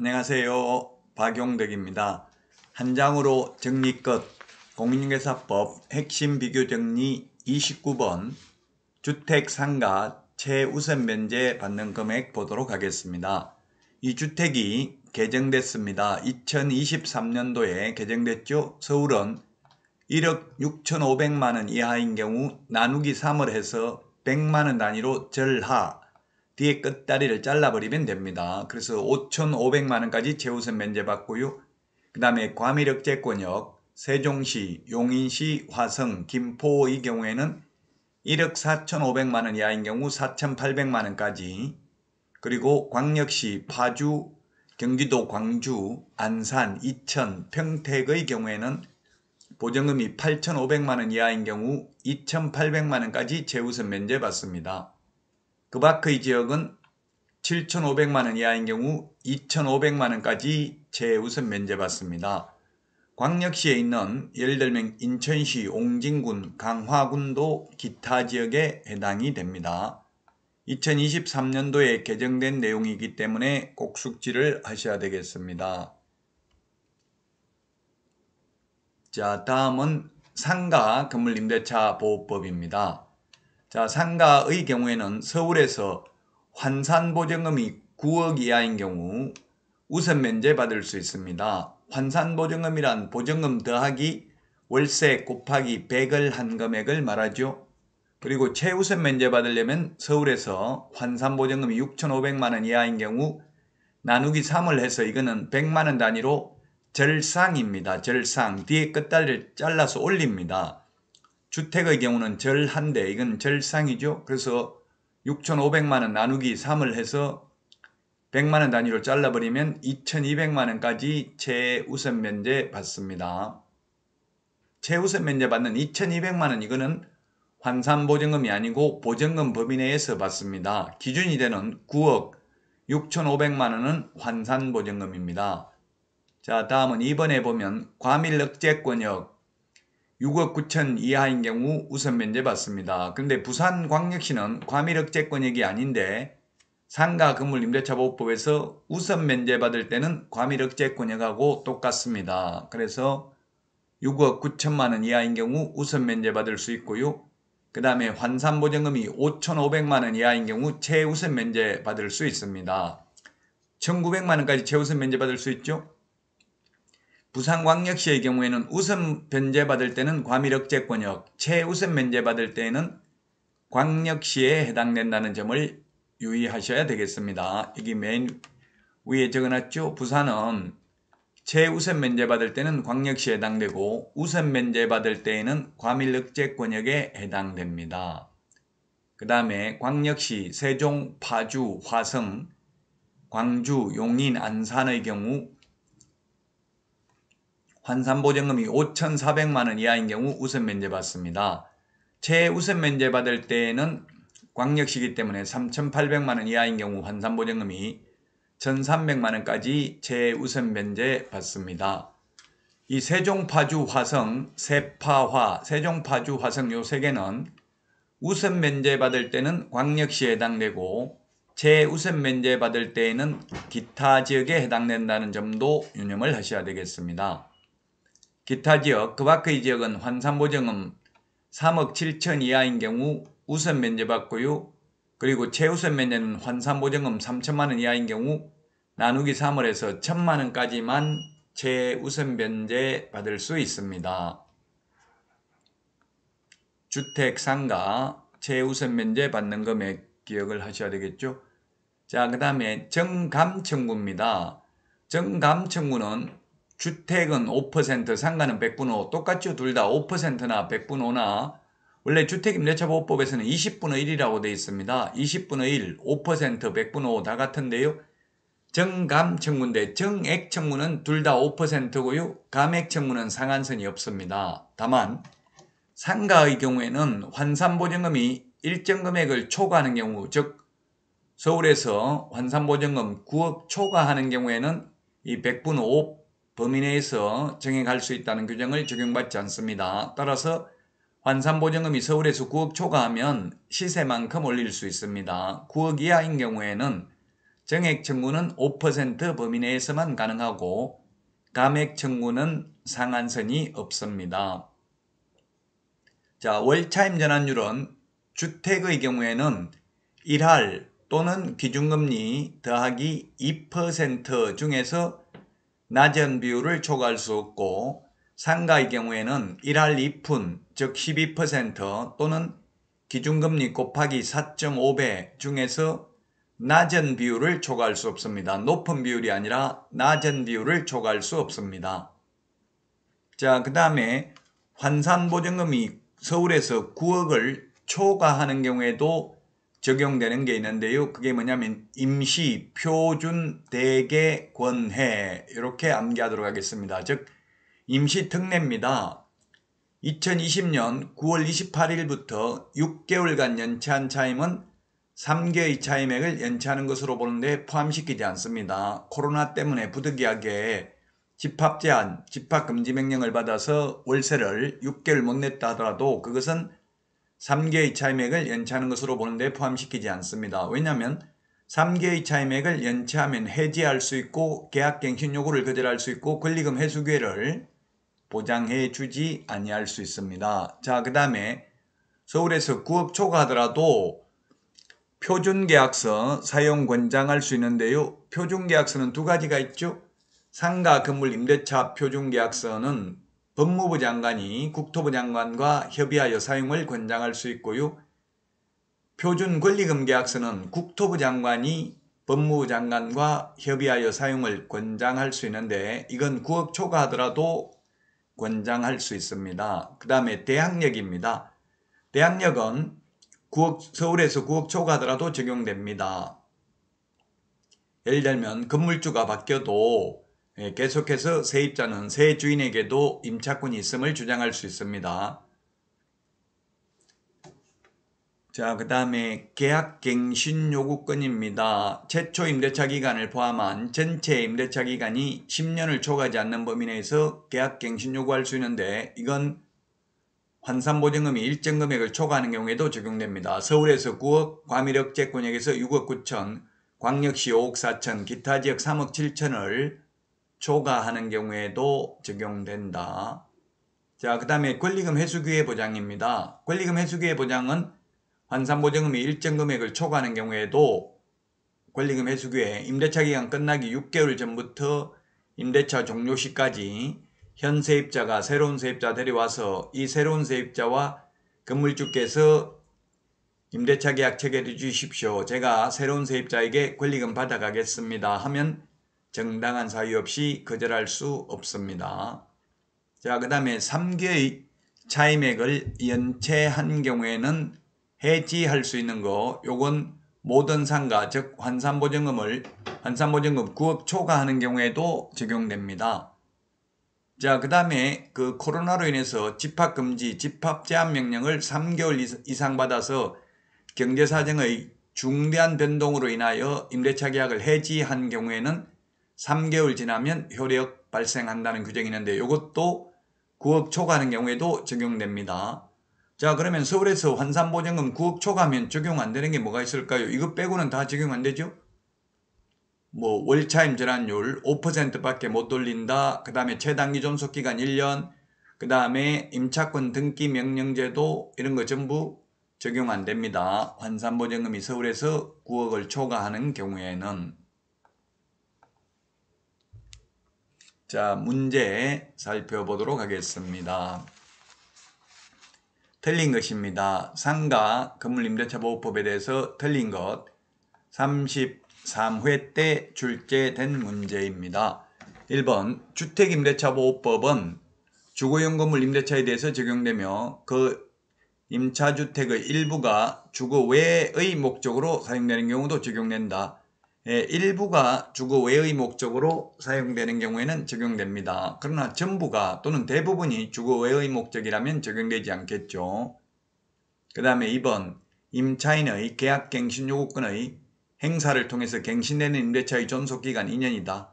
안녕하세요. 박용덕입니다. 한 장으로 정리끝 공인중개사법 핵심 비교 정리 29번 주택 상가 최우선 면제 받는 금액 보도록 하겠습니다. 이 주택이 개정됐습니다. 2023년도에 개정됐죠. 서울은 1억 6,500만원 이하인 경우 나누기 3을 해서 100만원 단위로 절하 뒤에 끝다리를 잘라버리면 됩니다. 그래서 5,500만원까지 재우선 면제받고요. 그 다음에 과밀억제권역, 세종시, 용인시, 화성, 김포의 경우에는 1억 4,500만원 이하인 경우 4,800만원까지 그리고 광역시, 파주, 경기도 광주, 안산, 이천, 평택의 경우에는 보증금이 8,500만원 이하인 경우 2,800만원까지 재우선 면제받습니다. 그 밖의 지역은 7,500만 원 이하인 경우 2,500만 원까지 최우선 면제받습니다. 광역시에 있는 예를 들면 인천시 옹진군 강화군도 기타 지역에 해당이 됩니다. 2023년도에 개정된 내용이기 때문에 꼭 숙지를 하셔야 되겠습니다. 자 다음은 상가 건물임대차 보호법입니다. 자, 상가의 경우에는 서울에서 환산보증금이 9억 이하인 경우 우선 면제받을 수 있습니다. 환산보증금이란 보증금 더하기 월세 곱하기 100을 한 금액을 말하죠. 그리고 최우선 면제받으려면 서울에서 환산보증금이 6,500만원 이하인 경우 나누기 3을 해서 이거는 100만원 단위로 절상입니다. 절상 뒤에 끝다리를 잘라서 올립니다. 주택의 경우는 절한데 이건 절상이죠. 그래서 6,500만 원 나누기 3을 해서 100만 원 단위로 잘라버리면 2,200만 원까지 최우선 면제 받습니다. 최우선 면제 받는 2,200만 원 이거는 환산보증금이 아니고 보증금 범위 내에서 받습니다. 기준이 되는 9억 6,500만 원은 환산보증금입니다. 자 다음은 이번에 보면 과밀억제권역 6억 9천 이하인 경우 우선 면제받습니다. 근데 부산광역시는 과밀억제권역이 아닌데 상가 건물 임대차 보호법에서 우선 면제받을 때는 과밀억제권역하고 똑같습니다. 그래서 6억 9천만 원 이하인 경우 우선 면제받을 수 있고요. 그 다음에 환산보증금이 5,500만 원 이하인 경우 최우선 면제받을 수 있습니다. 1,900만 원까지 최우선 면제받을 수 있죠. 부산광역시의 경우에는 우선 변제받을 때는 과밀억제권역, 최우선 면제받을 때에는 광역시에 해당된다는 점을 유의하셔야 되겠습니다. 여기 맨 위에 적어놨죠? 부산은 최우선 면제받을 때는 광역시에 해당되고 우선 면제받을 때에는 과밀억제권역에 해당됩니다. 그 다음에 광역시, 세종, 파주, 화성, 광주, 용인, 안산의 경우 환산보증금이 5,400만 원 이하인 경우 우선 면제받습니다. 최우선 면제받을 때에는 광역시기 때문에 3,800만 원 이하인 경우 환산보증금이 1,300만 원까지 최우선 면제받습니다. 이 세종, 파주, 화성, 세파화, 세종, 파주, 화성 요 세 개는 우선 면제받을 때는 광역시에 해당되고 최우선 면제받을 때에는 기타 지역에 해당된다는 점도 유념을 하셔야 되겠습니다. 기타 지역, 그 밖의 지역은 환산보정금 3억 7천 이하인 경우 우선 면제받고요. 그리고 최우선 면제는 환산보증금 3천만원 이하인 경우 나누기 3월에서 1천만원까지만 최우선 면제 받을 수 있습니다. 주택, 상가, 최우선 면제 받는 금액 기억을 하셔야 되겠죠. 자, 그 다음에 정감청구입니다. 정감청구는 주택은 5%, 상가는 100분의 5 똑같죠? 둘 다 5%나 100분의 5나 원래 주택임대차보호법에서는 20분의 1이라고 되어 있습니다. 20분의 1, 5%, 100분의 5 다 같은데요. 정감청문대정액청문은둘 다 5%고요. 감액청문은 상한선이 없습니다. 다만 상가의 경우에는 환산보증금이 일정 금액을 초과하는 경우 즉 서울에서 환산보증금 9억 초과하는 경우에는 이 100분의 범위 내에서 정해할수 있다는 규정을 적용받지 않습니다. 따라서 환산보증금이 서울에서 9억 초과하면 시세만큼 올릴 수 있습니다. 9억 이하인 경우에는 정액 청구는 5% 범위 내에서만 가능하고 감액 청구는 상한선이 없습니다. 자, 월차임 전환율은 주택의 경우에는 1할 또는 기준금리 더하기 2% 중에서 낮은 비율을 초과할 수 없고 상가의 경우에는 1할 2푼 즉 12% 또는 기준금리 곱하기 4.5배 중에서 낮은 비율을 초과할 수 없습니다. 높은 비율이 아니라 낮은 비율을 초과할 수 없습니다. 자, 그 다음에 환산보증금이 서울에서 9억을 초과하는 경우에도 적용되는 게 있는데요. 그게 뭐냐면 임시, 표준, 대개, 권해 이렇게 암기하도록 하겠습니다. 즉 임시 특례입니다. 2020년 9월 28일부터 6개월간 연체한 차임은 3개의 차임액을 연체하는 것으로 보는데 포함시키지 않습니다. 코로나 때문에 부득이하게 집합 제한, 집합금지 명령을 받아서 월세를 6개월 못 냈다 하더라도 그것은 3개의 차임액을 연체하는 것으로 보는데 포함시키지 않습니다. 왜냐하면 3개의 차임액을 연체하면 해지할 수 있고 계약갱신 요구를 거절할 수 있고 권리금 회수 기회를 보장해 주지 아니할 수 있습니다. 자, 그 다음에 서울에서 9억 초과하더라도 표준계약서 사용 권장할 수 있는데요. 표준계약서는 두 가지가 있죠. 상가 건물 임대차 표준계약서는 법무부 장관이 국토부 장관과 협의하여 사용을 권장할 수 있고요. 표준 권리금계약서는 국토부 장관이 법무부 장관과 협의하여 사용을 권장할 수 있는데 이건 9억 초과하더라도 권장할 수 있습니다. 그 다음에 대항력입니다. 대항력은 9억, 서울에서 9억 초과하더라도 적용됩니다. 예를 들면 건물주가 바뀌어도 예, 계속해서 세입자는 세 주인에게도 임차권이 있음을 주장할 수 있습니다. 자, 그 다음에 계약갱신 요구권입니다. 최초 임대차 기간을 포함한 전체 임대차 기간이 10년을 초과하지 않는 범위 내에서 계약갱신 요구할 수 있는데 이건 환산보증금이 일정 금액을 초과하는 경우에도 적용됩니다. 서울에서 9억, 과밀억제권역에서 6억 9천, 광역시 5억 4천, 기타 지역 3억 7천을 조가하는 경우에도 적용된다. 자, 그 다음에 권리금 회수기회 보장입니다. 권리금 회수기회 보장은 환산보증금이 일정 금액을 초과하는 경우에도 권리금 회수기회 임대차 기간 끝나기 6개월 전부터 임대차 종료 시까지 현 세입자가 새로운 세입자 데려와서 이 새로운 세입자와 건물주께서 임대차 계약 체결해 주십시오. 제가 새로운 세입자에게 권리금 받아가겠습니다. 하면 정당한 사유 없이 거절할 수 없습니다. 자, 그 다음에 3개의 차임액을 연체한 경우에는 해지할 수 있는 거, 요건 모든 상가, 즉 환산보증금을 환산보증금 9억 초과하는 경우에도 적용됩니다. 자, 그 다음에 그 코로나로 인해서 집합금지, 집합제한명령을 3개월 이상 받아서 경제사정의 중대한 변동으로 인하여 임대차 계약을 해지한 경우에는 3개월 지나면 효력 발생한다는 규정이 있는데 이것도 9억 초과하는 경우에도 적용됩니다. 자 그러면 서울에서 환산보증금 9억 초과하면 적용 안 되는 게 뭐가 있을까요? 이거 빼고는 다 적용 안 되죠? 뭐 월차임 전환율 5%밖에 못 돌린다. 그 다음에 최단기 존속기간 1년. 그 다음에 임차권 등기 명령제도 이런 거 전부 적용 안 됩니다. 환산보증금이 서울에서 9억을 초과하는 경우에는 자, 문제 살펴보도록 하겠습니다. 틀린 것입니다. 상가 건물임대차보호법에 대해서 틀린 것 33회 때 출제된 문제입니다. 1번 주택임대차보호법은 주거용 건물 임대차에 대해서 적용되며 그 임차주택의 일부가 주거 외의 목적으로 사용되는 경우도 적용된다. 예, 일부가 주거 외의 목적으로 사용되는 경우에는 적용됩니다. 그러나 전부가 또는 대부분이 주거 외의 목적이라면 적용되지 않겠죠. 그 다음에 2번 임차인의 계약갱신 요구권의 행사를 통해서 갱신되는 임대차의 존속기간 2년이다.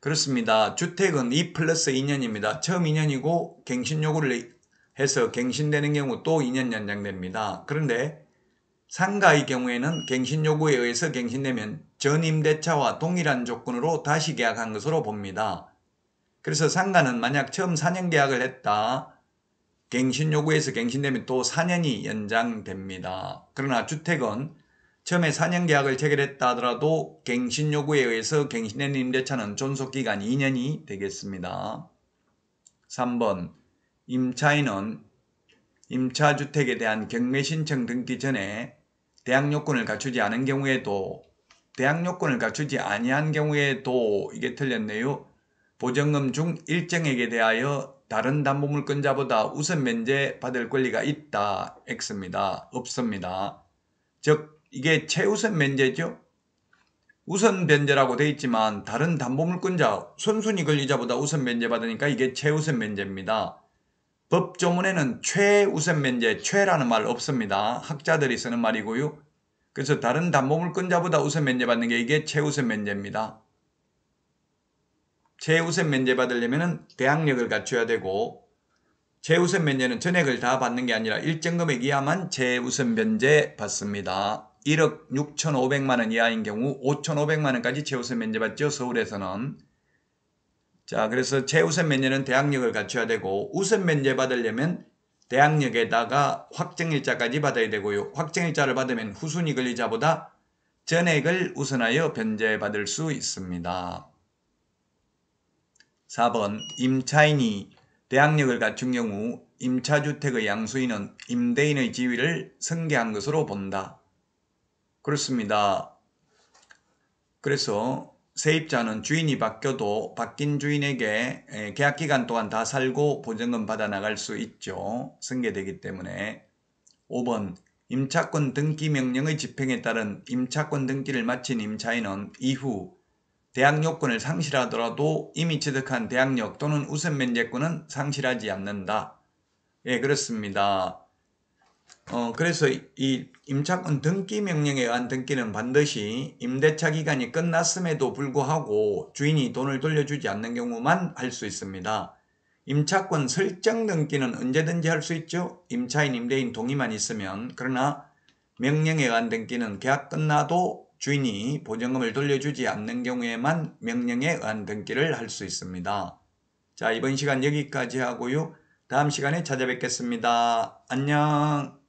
그렇습니다. 주택은 2 플러스 2년입니다. 처음 2년이고 갱신 요구를 해서 갱신되는 경우 또 2년 연장됩니다. 그런데 상가의 경우에는 갱신 요구에 의해서 갱신되면 전 임대차와 동일한 조건으로 다시 계약한 것으로 봅니다. 그래서 상가는 만약 처음 4년 계약을 했다. 갱신 요구에서 갱신되면 또 4년이 연장됩니다. 그러나 주택은 처음에 4년 계약을 체결했다 하더라도 갱신 요구에 의해서 갱신된 임대차는 존속기간 2년이 되겠습니다. 3번 임차인은 임차주택에 대한 경매 신청 등기 전에 대항 요건을 갖추지 않은 경우에도 대항 요건을 갖추지 아니한 경우에도 이게 틀렸네요. 보증금 중 일정액에 대하여 다른 담보물권자보다 우선 면제 받을 권리가 있다. X입니다. 없습니다. 즉 이게 최우선 면제죠. 우선 면제라고 되어 있지만 다른 담보물권자 선순위 권리자보다 우선 면제받으니까 이게 최우선 면제입니다. 법조문에는 최우선 면제, 최라는 말 없습니다. 학자들이 쓰는 말이고요. 그래서 다른 담보물권자보다 우선 면제받는 게 이게 최우선 면제입니다. 최우선 면제받으려면 대항력을 갖춰야 되고 최우선 면제는 전액을 다 받는 게 아니라 일정 금액 이하만 최우선 면제 받습니다. 1억 6,500만 원 이하인 경우 5,500만 원까지 최우선 면제받죠. 서울에서는 자, 그래서 최우선 면제는 대학력을 갖춰야 되고 우선 면제 받으려면 대학력에다가 확정일자까지 받아야 되고요. 확정일자를 받으면 후순위 근리자보다 전액을 우선하여 변제받을 수 있습니다. 4번 임차인이 대항력을 갖춘 경우 임차주택의 양수인은 임대인의 지위를 승계한 것으로 본다. 그렇습니다. 그래서 세입자는 주인이 바뀌어도 바뀐 주인에게 계약 기간 동안 다 살고 보증금 받아 나갈 수 있죠. 승계되기 때문에. 5번 임차권 등기 명령의 집행에 따른 임차권 등기를 마친 임차인은 이후 대항요건을 상실하더라도 이미 취득한 대항력 또는 우선 면제권은 상실하지 않는다. 예, 그렇습니다. 어, 그래서 이 임차권 등기 명령에 의한 등기는 반드시 임대차 기간이 끝났음에도 불구하고 주인이 돈을 돌려주지 않는 경우만 할 수 있습니다. 임차권 설정 등기는 언제든지 할 수 있죠. 임차인, 임대인 동의만 있으면. 그러나 명령에 의한 등기는 계약 끝나도 주인이 보증금을 돌려주지 않는 경우에만 명령에 의한 등기를 할 수 있습니다. 자, 이번 시간 여기까지 하고요. 다음 시간에 찾아뵙겠습니다. 안녕.